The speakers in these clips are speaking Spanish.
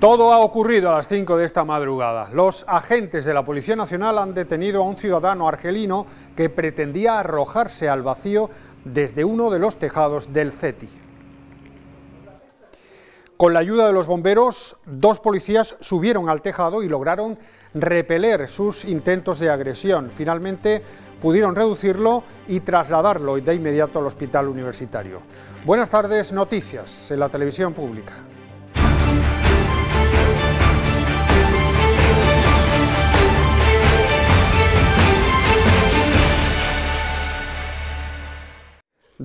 Todo ha ocurrido a las 5 de esta madrugada. Los agentes de la Policía Nacional han detenido a un ciudadano argelino que pretendía arrojarse al vacío desde uno de los tejados del CETI. Con la ayuda de los bomberos, dos policías subieron al tejado y lograron repeler sus intentos de agresión. Finalmente pudieron reducirlo y trasladarlo de inmediato al hospital universitario. Buenas tardes, noticias en la televisión pública.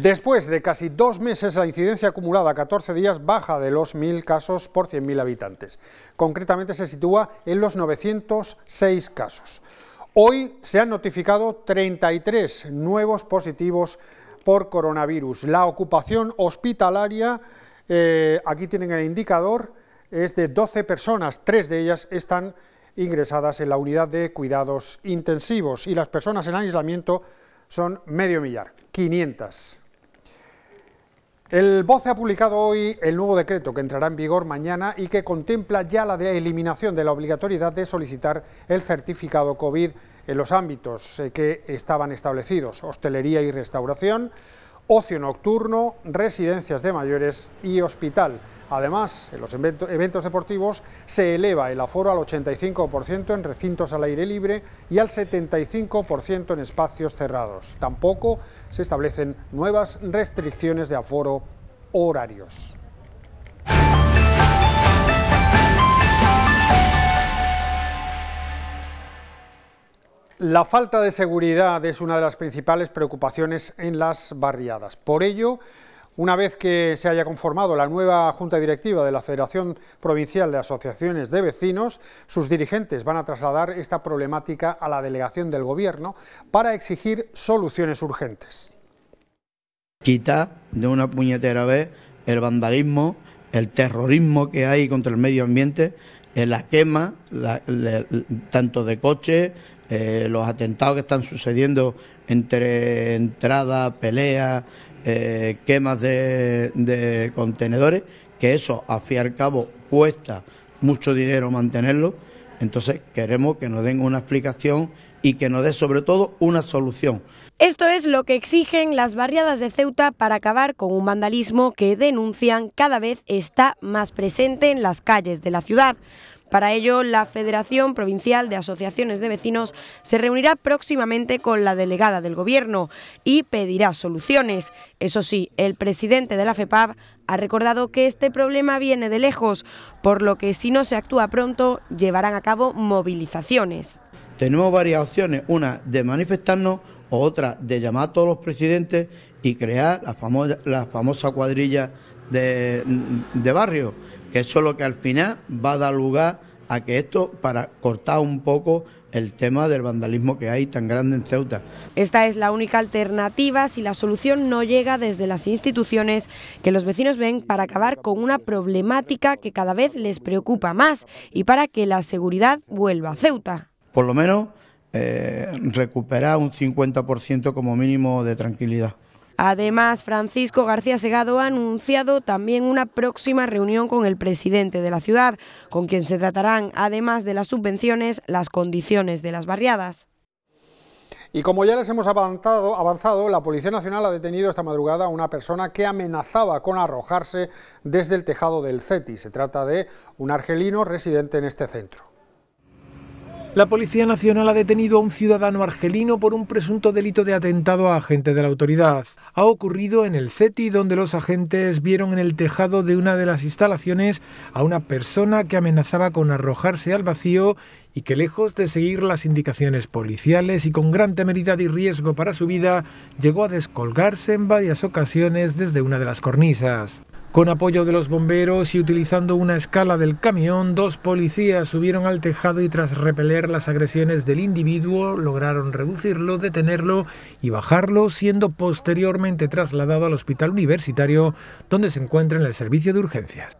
Después de casi dos meses, la incidencia acumulada a 14 días baja de los 1.000 casos por 100.000 habitantes. Concretamente se sitúa en los 906 casos. Hoy se han notificado 33 nuevos positivos por coronavirus. La ocupación hospitalaria, eh, aquí tienen el indicador, es de 12 personas, tres de ellas están ingresadas en la unidad de cuidados intensivos y las personas en aislamiento son medio millar, 500. El BOCE ha publicado hoy el nuevo decreto que entrará en vigor mañana y que contempla ya la de eliminación de la obligatoriedad de solicitar el certificado COVID en los ámbitos eh, que estaban establecidos, hostelería y restauración, ocio nocturno, residencias de mayores y hospital. Además, en los eventos deportivos se eleva el aforo al 85% en recintos al aire libre y al 75% en espacios cerrados. Tampoco se establecen nuevas restricciones de aforo horarios. La falta de seguridad es una de las principales preocupaciones en las barriadas. Por ello, una vez que se haya conformado la nueva Junta Directiva de la Federación Provincial de Asociaciones de Vecinos, sus dirigentes van a trasladar esta problemática a la delegación del Gobierno para exigir soluciones urgentes. Quita de una puñetera vez el vandalismo, el terrorismo que hay contra el medio ambiente, la quema, tanto de coches, eh, los atentados que están sucediendo entre entradas, peleas, eh, quemas de, de contenedores, que eso, a fin y al cabo, cuesta mucho dinero mantenerlo. Entonces queremos que nos den una explicación y que nos dé sobre todo una solución. Esto es lo que exigen las barriadas de Ceuta para acabar con un vandalismo que denuncian cada vez está más presente en las calles de la ciudad. Para ello, la Federación Provincial de Asociaciones de Vecinos se reunirá próximamente con la delegada del Gobierno y pedirá soluciones. Eso sí, el presidente de la FEPAB ha recordado que este problema viene de lejos, por lo que si no se actúa pronto, llevarán a cabo movilizaciones. Tenemos varias opciones, una de manifestarnos o otra de llamar a todos los presidentes y crear la famosa, cuadrilla de, de barrio que eso es lo que al final va a dar lugar a que esto, para cortar un poco el tema del vandalismo que hay tan grande en Ceuta. Esta es la única alternativa si la solución no llega desde las instituciones que los vecinos ven para acabar con una problemática que cada vez les preocupa más y para que la seguridad vuelva a Ceuta. Por lo menos eh, recuperar un 50% como mínimo de tranquilidad. Además, Francisco García Segado ha anunciado también una próxima reunión con el presidente de la ciudad, con quien se tratarán, además de las subvenciones, las condiciones de las barriadas. Y como ya les hemos avanzado, la Policía Nacional ha detenido esta madrugada a una persona que amenazaba con arrojarse desde el tejado del CETI. Se trata de un argelino residente en este centro. La Policía Nacional ha detenido a un ciudadano argelino por un presunto delito de atentado a agente de la autoridad. Ha ocurrido en el CETI, donde los agentes vieron en el tejado de una de las instalaciones a una persona que amenazaba con arrojarse al vacío y que lejos de seguir las indicaciones policiales y con gran temeridad y riesgo para su vida, llegó a descolgarse en varias ocasiones desde una de las cornisas. Con apoyo de los bomberos y utilizando una escala del camión, dos policías subieron al tejado y tras repeler las agresiones del individuo lograron reducirlo, detenerlo y bajarlo, siendo posteriormente trasladado al hospital universitario donde se encuentra en el servicio de urgencias.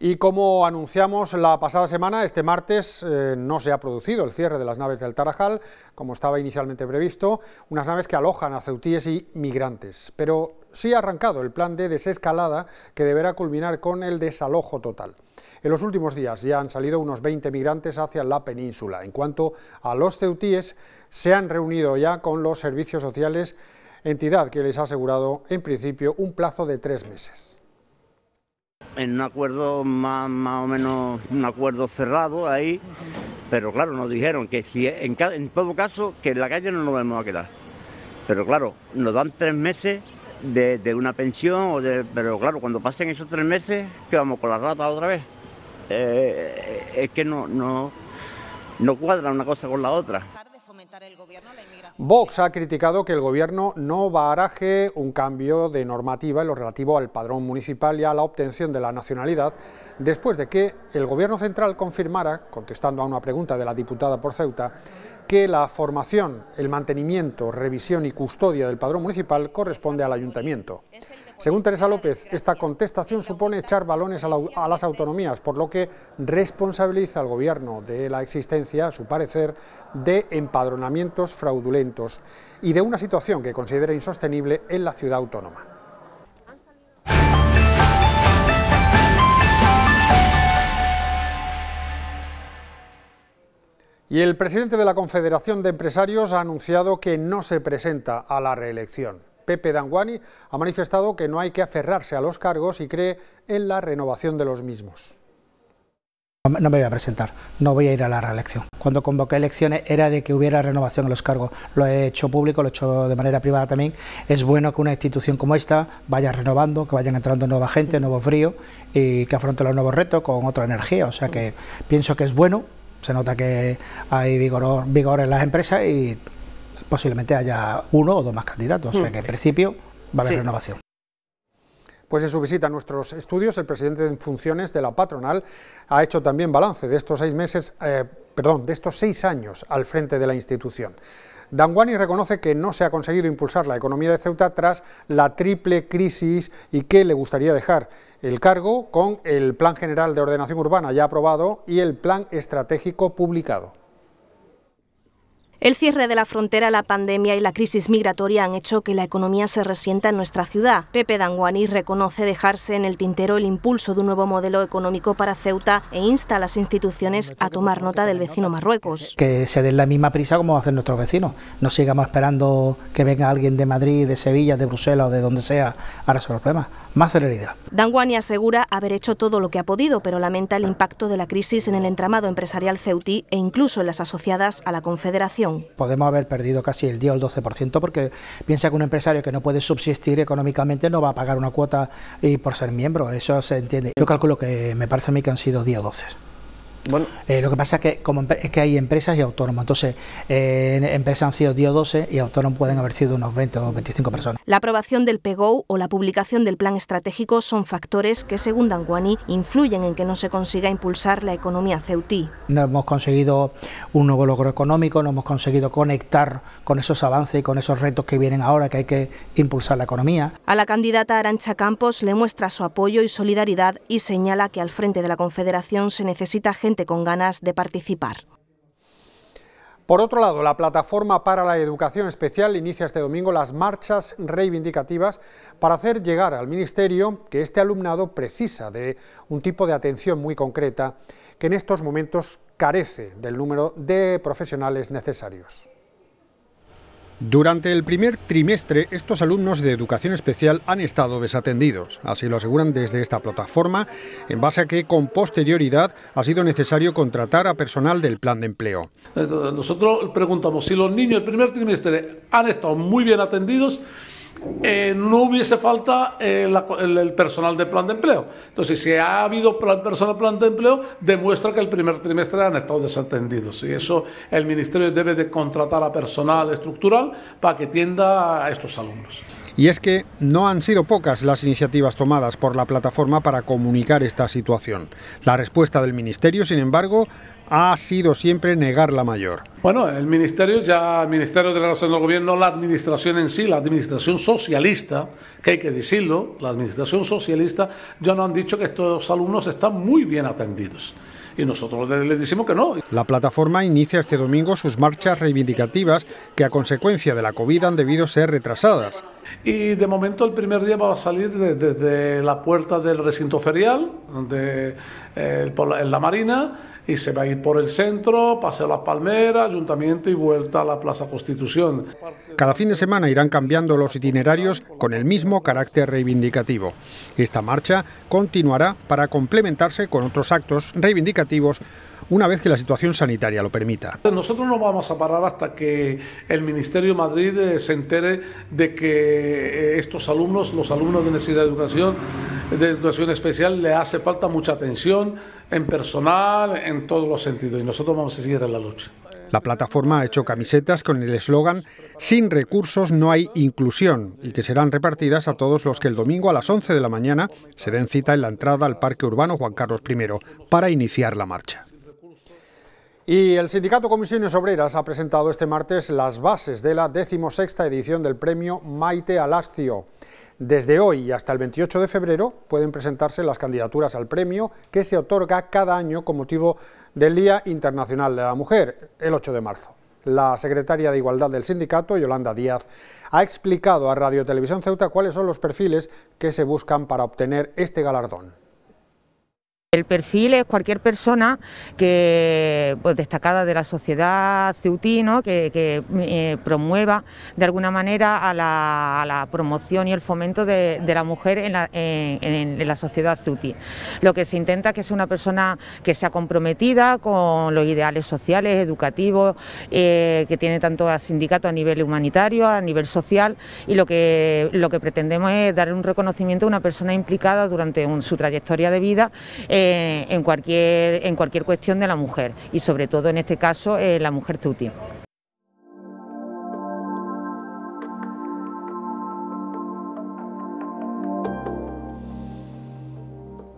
Y como anunciamos la pasada semana, este martes eh, no se ha producido el cierre de las naves del Tarajal, como estaba inicialmente previsto, unas naves que alojan a ceutíes y migrantes. Pero sí ha arrancado el plan de desescalada que deberá culminar con el desalojo total. En los últimos días ya han salido unos 20 migrantes hacia la península. En cuanto a los ceutíes, se han reunido ya con los servicios sociales, entidad que les ha asegurado en principio un plazo de tres meses en un acuerdo más, o menos un acuerdo cerrado ahí, pero claro, nos dijeron que si en todo caso que en la calle no nos vamos a quedar. Pero claro, nos dan tres meses de, de una pensión, o de, pero claro, cuando pasen esos tres meses, que vamos con la rata otra vez. Eh, eh, es que no, no, no cuadra una cosa con la otra. Vox ha criticado que el Gobierno no baraje un cambio de normativa en lo relativo al padrón municipal y a la obtención de la nacionalidad, después de que el Gobierno central confirmara, contestando a una pregunta de la diputada por Ceuta, que la formación, el mantenimiento, revisión y custodia del padrón municipal corresponde al Ayuntamiento. Según Teresa López, esta contestación supone echar balones a, las autonomías, por lo que responsabiliza al Gobierno de la existencia, a su parecer, de empadronamientos fraudulentos y de una situación que considera insostenible en la ciudad autónoma. Y el presidente de la Confederación de Empresarios ha anunciado que no se presenta a la reelección. Pepe Danguani, ha manifestado que no hay que aferrarse a los cargos y cree en la renovación de los mismos. No me voy a presentar, no voy a ir a la reelección. Cuando convoqué elecciones era de que hubiera renovación en los cargos. Lo he hecho público, lo he hecho de manera privada también. Es bueno que una institución como esta vaya renovando, que vayan entrando nueva gente, nuevo frío, y que afronte los nuevos retos con otra energía. O sea que pienso que es bueno, se nota que hay vigor, vigor en las empresas y posiblemente haya uno o dos más candidatos, o sea hmm. que en principio va a haber renovación. Pues en su visita a nuestros estudios, el presidente en funciones de la patronal ha hecho también balance de estos seis meses, eh, perdón, de estos seis años al frente de la institución. Danguani reconoce que no se ha conseguido impulsar la economía de Ceuta tras la triple crisis y que le gustaría dejar el cargo con el Plan General de Ordenación Urbana ya aprobado y el Plan Estratégico publicado. El cierre de la frontera, la pandemia y la crisis migratoria han hecho que la economía se resienta en nuestra ciudad. Pepe Danguani reconoce dejarse en el tintero el impulso de un nuevo modelo económico para Ceuta e insta a las instituciones a tomar nota del vecino Marruecos. Que se den la misma prisa como hacen nuestros vecinos. No sigamos esperando que venga alguien de Madrid, de Sevilla, de Bruselas o de donde sea a resolver problemas más celeridad. Danguani asegura haber hecho todo lo que ha podido, pero lamenta el impacto de la crisis en el entramado empresarial Ceuti e incluso en las asociadas a la Confederación. Podemos haber perdido casi el 10 o el 12% porque piensa que un empresario que no puede subsistir económicamente no va a pagar una cuota y por ser miembro, eso se entiende. Yo calculo que me parece a mí que han sido 10 o 12. Bueno. Eh, lo que pasa es que, como, es que hay empresas y autónomos. Entonces, eh, empresas han sido 10 o 12 y autónomos pueden haber sido unos 20 o 25 personas. La aprobación del PGO o la publicación del plan estratégico son factores que, según Danguani, influyen en que no se consiga impulsar la economía ceutí. No hemos conseguido un nuevo logro económico, no hemos conseguido conectar con esos avances y con esos retos que vienen ahora, que hay que impulsar la economía. A la candidata Arancha Campos le muestra su apoyo y solidaridad y señala que al frente de la Confederación se necesita gente con ganas de participar. Por otro lado, la Plataforma para la Educación Especial inicia este domingo las marchas reivindicativas para hacer llegar al Ministerio que este alumnado precisa de un tipo de atención muy concreta que en estos momentos carece del número de profesionales necesarios. Durante el primer trimestre, estos alumnos de educación especial han estado desatendidos. Así lo aseguran desde esta plataforma, en base a que con posterioridad ha sido necesario contratar a personal del plan de empleo. Nosotros preguntamos si los niños del primer trimestre han estado muy bien atendidos eh, no hubiese falta eh, el, personal de plan de empleo. Entonces, si ha habido plan, personal plan de empleo, demuestra que el primer trimestre han estado desatendidos. Y eso el Ministerio debe de contratar a personal estructural para que atienda a estos alumnos. Y es que no han sido pocas las iniciativas tomadas por la plataforma para comunicar esta situación. La respuesta del Ministerio, sin embargo, ha sido siempre negar la mayor. Bueno, el Ministerio ya, el Ministerio de Relación del Gobierno, la Administración en sí, la Administración socialista, que hay que decirlo, la Administración socialista, ya no han dicho que estos alumnos están muy bien atendidos y nosotros les decimos que no. La plataforma inicia este domingo sus marchas reivindicativas que a consecuencia de la COVID han debido ser retrasadas. Y de momento el primer día va a salir desde, la puerta del recinto ferial, de, eh, la, en la Marina, y se va a ir por el centro, paseo Las Palmeras, Ayuntamiento y vuelta a la Plaza Constitución. Cada fin de semana irán cambiando los itinerarios con el mismo carácter reivindicativo. Esta marcha continuará para complementarse con otros actos reivindicativos una vez que la situación sanitaria lo permita. Nosotros no vamos a parar hasta que el Ministerio de Madrid eh, se entere de que eh, estos alumnos, los alumnos de necesidad de educación, de educación especial, le hace falta mucha atención en personal, en todos los sentidos, y nosotros vamos a seguir en la lucha. La plataforma ha hecho camisetas con el eslogan Sin recursos no hay inclusión y que serán repartidas a todos los que el domingo a las 11 de la mañana se den cita en la entrada al Parque Urbano Juan Carlos I para iniciar la marcha. Y el sindicato Comisiones Obreras ha presentado este martes las bases de la decimosexta edición del premio Maite Alascio. Desde hoy hasta el 28 de febrero pueden presentarse las candidaturas al premio que se otorga cada año con motivo del Día Internacional de la Mujer, el 8 de marzo. La secretaria de Igualdad del sindicato, Yolanda Díaz, ha explicado a Radio Televisión Ceuta cuáles son los perfiles que se buscan para obtener este galardón. El perfil es cualquier persona que, pues, destacada de la sociedad ceutí, ¿no? que, eh, promueva de alguna manera a la, promoción y el fomento de, la mujer en la, sociedad ceutí. Lo que se intenta es que sea una persona que sea comprometida con los ideales sociales, educativos, eh, que tiene tanto a sindicato a nivel humanitario, a nivel social, y lo que, lo que pretendemos es dar un reconocimiento a una persona implicada durante su trayectoria de vida. Eh, en, cualquier, en cualquier cuestión de la mujer y sobre todo en este caso eh, la mujer tuti.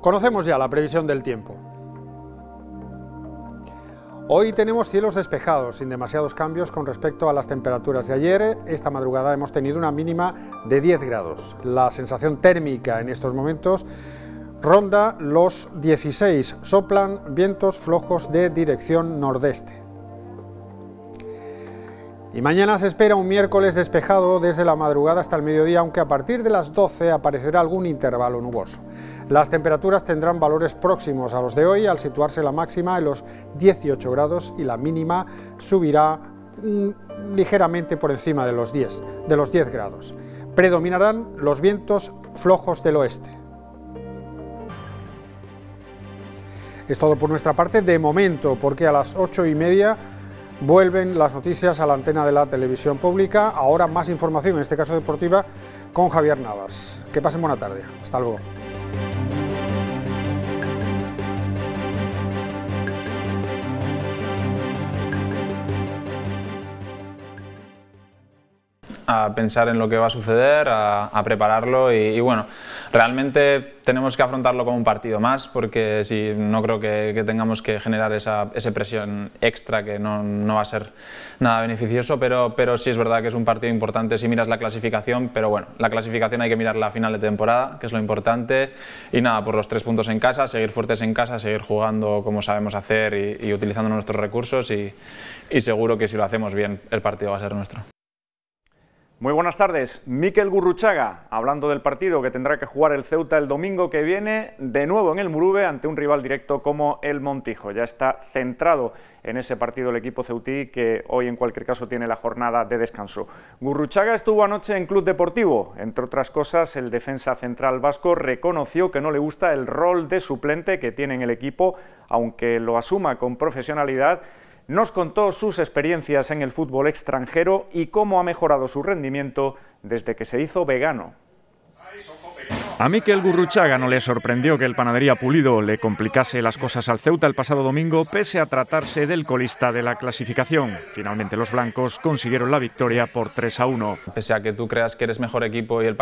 Conocemos ya la previsión del tiempo. Hoy tenemos cielos despejados, sin demasiados cambios con respecto a las temperaturas de ayer. Esta madrugada hemos tenido una mínima de 10 grados. La sensación térmica en estos momentos ronda los 16, soplan vientos flojos de dirección nordeste. Y mañana se espera un miércoles despejado desde la madrugada hasta el mediodía, aunque a partir de las 12 aparecerá algún intervalo nuboso. Las temperaturas tendrán valores próximos a los de hoy, al situarse la máxima en los 18 grados y la mínima subirá mm, ligeramente por encima de los 10, de los 10 grados. Predominarán los vientos flojos del oeste. Es todo por nuestra parte de momento, porque a las ocho y media vuelven las noticias a la antena de la televisión pública. Ahora más información, en este caso deportiva, con Javier Navas. Que pasen buena tarde. Hasta luego. a pensar en lo que va a suceder, a, prepararlo y, bueno, realmente tenemos que afrontarlo como un partido más porque si no creo que, tengamos que generar esa, presión extra que no, va a ser nada beneficioso, pero, pero sí es verdad que es un partido importante si miras la clasificación, pero bueno, la clasificación hay que mirarla a final de temporada, que es lo importante y nada, por los tres puntos en casa, seguir fuertes en casa, seguir jugando como sabemos hacer y, utilizando nuestros recursos y, y seguro que si lo hacemos bien el partido va a ser nuestro. Muy buenas tardes. Miquel Gurruchaga, hablando del partido que tendrá que jugar el Ceuta el domingo que viene, de nuevo en el Murube, ante un rival directo como el Montijo. Ya está centrado en ese partido el equipo ceutí, que hoy en cualquier caso tiene la jornada de descanso. Gurruchaga estuvo anoche en Club Deportivo. Entre otras cosas, el defensa central vasco reconoció que no le gusta el rol de suplente que tiene en el equipo, aunque lo asuma con profesionalidad nos contó sus experiencias en el fútbol extranjero y cómo ha mejorado su rendimiento desde que se hizo vegano. A Miquel Gurruchaga no le sorprendió que el panadería Pulido le complicase las cosas al Ceuta el pasado domingo, pese a tratarse del colista de la clasificación. Finalmente los blancos consiguieron la victoria por 3 a 1. Pese a que tú creas que eres mejor equipo y el,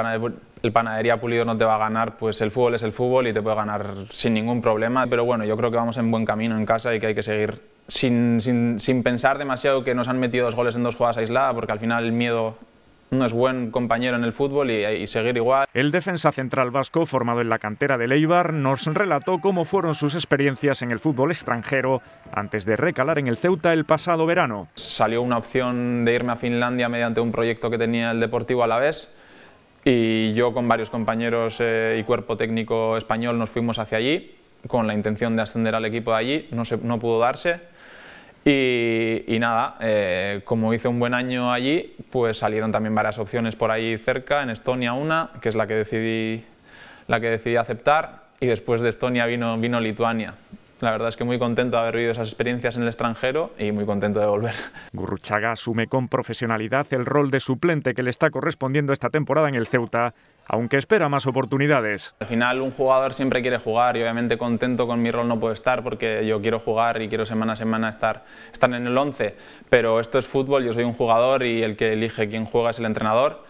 el panadería Pulido no te va a ganar, pues el fútbol es el fútbol y te puede ganar sin ningún problema. Pero bueno, yo creo que vamos en buen camino en casa y que hay que seguir sin, pensar demasiado que nos han metido dos goles en dos jugadas aisladas, porque al final el miedo no es buen compañero en el fútbol y, seguir igual. El defensa central vasco, formado en la cantera de Eibar, nos relató cómo fueron sus experiencias en el fútbol extranjero antes de recalar en el Ceuta el pasado verano. Salió una opción de irme a Finlandia mediante un proyecto que tenía el Deportivo a la vez... y yo con varios compañeros eh, y cuerpo técnico español nos fuimos hacia allí con la intención de ascender al equipo de allí, no, se, no pudo darse y, nada, eh, como hice un buen año allí, pues salieron también varias opciones por ahí cerca, en Estonia una, que es la que decidí, la que decidí aceptar, y después de Estonia vino, vino Lituania. La verdad es que muy contento de haber vivido esas experiencias en el extranjero y muy contento de volver. Gurruchaga asume con profesionalidad el rol de suplente que le está correspondiendo esta temporada en el Ceuta aunque espera más oportunidades. Al final un jugador siempre quiere jugar y obviamente contento con mi rol no puede estar porque yo quiero jugar y quiero semana a semana estar, estar en el 11, pero esto es fútbol, yo soy un jugador y el que elige quién juega es el entrenador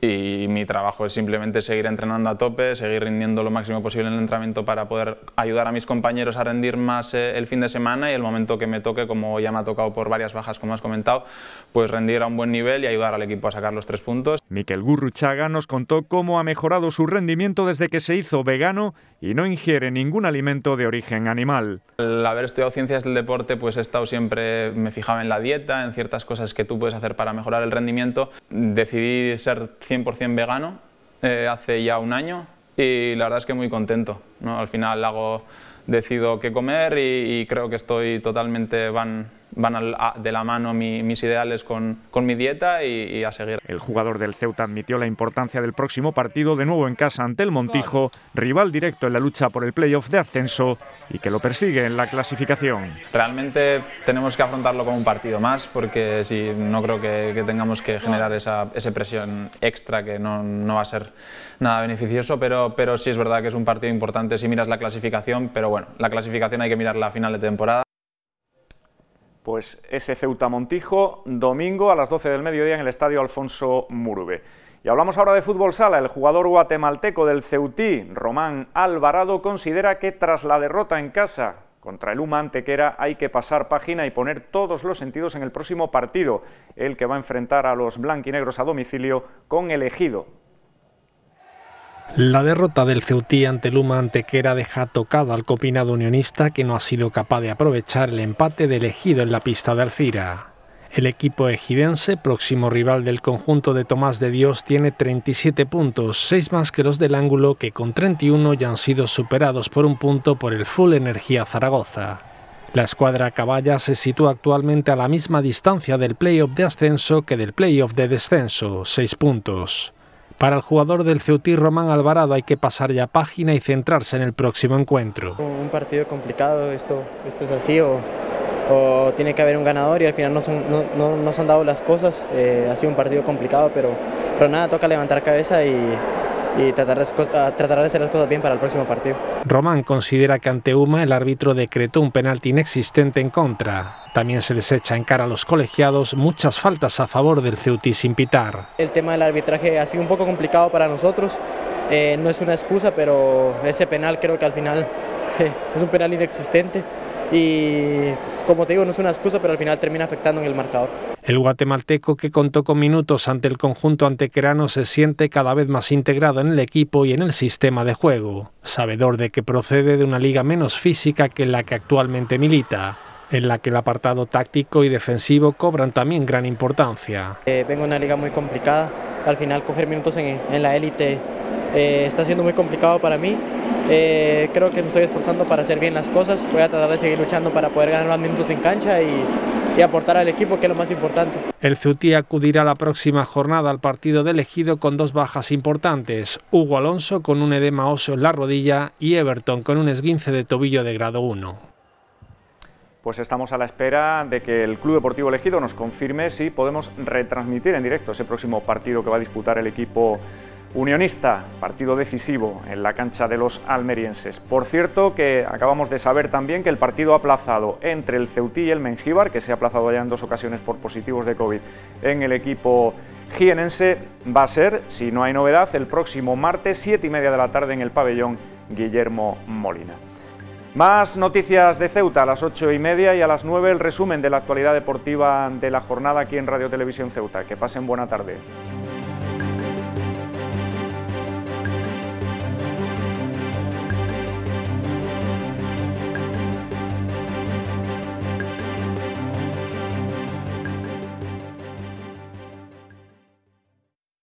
y mi trabajo es simplemente seguir entrenando a tope, seguir rindiendo lo máximo posible en el entrenamiento para poder ayudar a mis compañeros a rendir más eh, el fin de semana y el momento que me toque, como ya me ha tocado por varias bajas como has comentado, pues rendir a un buen nivel y ayudar al equipo a sacar los tres puntos. Miquel Gurruchaga nos contó cómo ha mejorado su rendimiento desde que se hizo vegano y no ingiere ningún alimento de origen animal. Al haber estudiado ciencias del deporte, pues he estado siempre, me fijaba en la dieta, en ciertas cosas que tú puedes hacer para mejorar el rendimiento. Decidí ser 100% vegano eh, hace ya un año y la verdad es que muy contento. Al final hago, decido qué comer y, y creo que estoy totalmente van van de la mano mis ideales con, mi dieta y, a seguir. El jugador del Ceuta admitió la importancia del próximo partido de nuevo en casa ante el Montijo, rival directo en la lucha por el playoff de ascenso y que lo persigue en la clasificación. Realmente tenemos que afrontarlo como un partido más porque si no creo que, tengamos que generar esa, presión extra que no, va a ser nada beneficioso, pero, pero sí es verdad que es un partido importante si miras la clasificación, pero bueno, la clasificación hay que mirarla a final de temporada pues ese Ceuta Montijo, domingo a las 12 del mediodía en el Estadio Alfonso Murube. Y hablamos ahora de fútbol sala. El jugador guatemalteco del Ceutí, Román Alvarado, considera que tras la derrota en casa contra el Humantequera Antequera hay que pasar página y poner todos los sentidos en el próximo partido, el que va a enfrentar a los blanquinegros a domicilio con elegido la derrota del Ceutí ante Luma Antequera deja tocado al copinado unionista que no ha sido capaz de aprovechar el empate de Ejido en la pista de Alcira. El equipo ejidense, próximo rival del conjunto de Tomás de Dios, tiene 37 puntos, 6 más que los del Ángulo, que con 31 ya han sido superados por un punto por el Full Energía Zaragoza. La escuadra caballa se sitúa actualmente a la misma distancia del playoff de ascenso que del playoff de descenso, 6 puntos. Para el jugador del Ceutí, Román Alvarado, hay que pasar ya página y centrarse en el próximo encuentro. Un partido complicado, esto, esto es así, o, tiene que haber un ganador y al final no, se han dado las cosas. Eh, ha sido un partido complicado, pero, pero nada, toca levantar cabeza y, y tratar, ah, de hacer las cosas bien para el próximo partido. Román considera que ante UMA el árbitro decretó un penalti inexistente en contra. También se les echa en cara a los colegiados muchas faltas a favor del Ceutí sin pitar. El tema del arbitraje ha sido un poco complicado para nosotros, eh, no es una excusa, pero ese penal creo que al final es un penal inexistente y como te digo no es una excusa, pero al final termina afectando en el marcador. El guatemalteco que contó con minutos ante el conjunto antequerano se siente cada vez más integrado en el equipo y en el sistema de juego, sabedor de que procede de una liga menos física que la que actualmente milita en la que el apartado táctico y defensivo cobran también gran importancia. Eh, vengo de una liga muy complicada, al final coger minutos en, la élite eh, está siendo muy complicado para mí. Eh, creo que me estoy esforzando para hacer bien las cosas. Voy a tratar de seguir luchando para poder ganar más minutos en cancha y y aportar al equipo, que es lo más importante. El Zutí acudirá la próxima jornada al partido de elegido con dos bajas importantes, Hugo Alonso con un edema oso en la rodilla y Everton con un esguince de tobillo de grado 1 pues estamos a la espera de que el Club Deportivo Elegido nos confirme si podemos retransmitir en directo ese próximo partido que va a disputar el equipo Unionista, partido decisivo en la cancha de los almerienses. Por cierto, que acabamos de saber también que el partido aplazado entre el Ceutí y el Mengíbar, que se ha aplazado ya en dos ocasiones por positivos de COVID en el equipo jienense, va a ser, si no hay novedad, el próximo martes, 7 y media de la tarde en el pabellón Guillermo Molina. Más noticias de Ceuta a las 8 y media y a las 9 el resumen de la actualidad deportiva de la jornada aquí en Radio Televisión Ceuta. Que pasen buena tarde.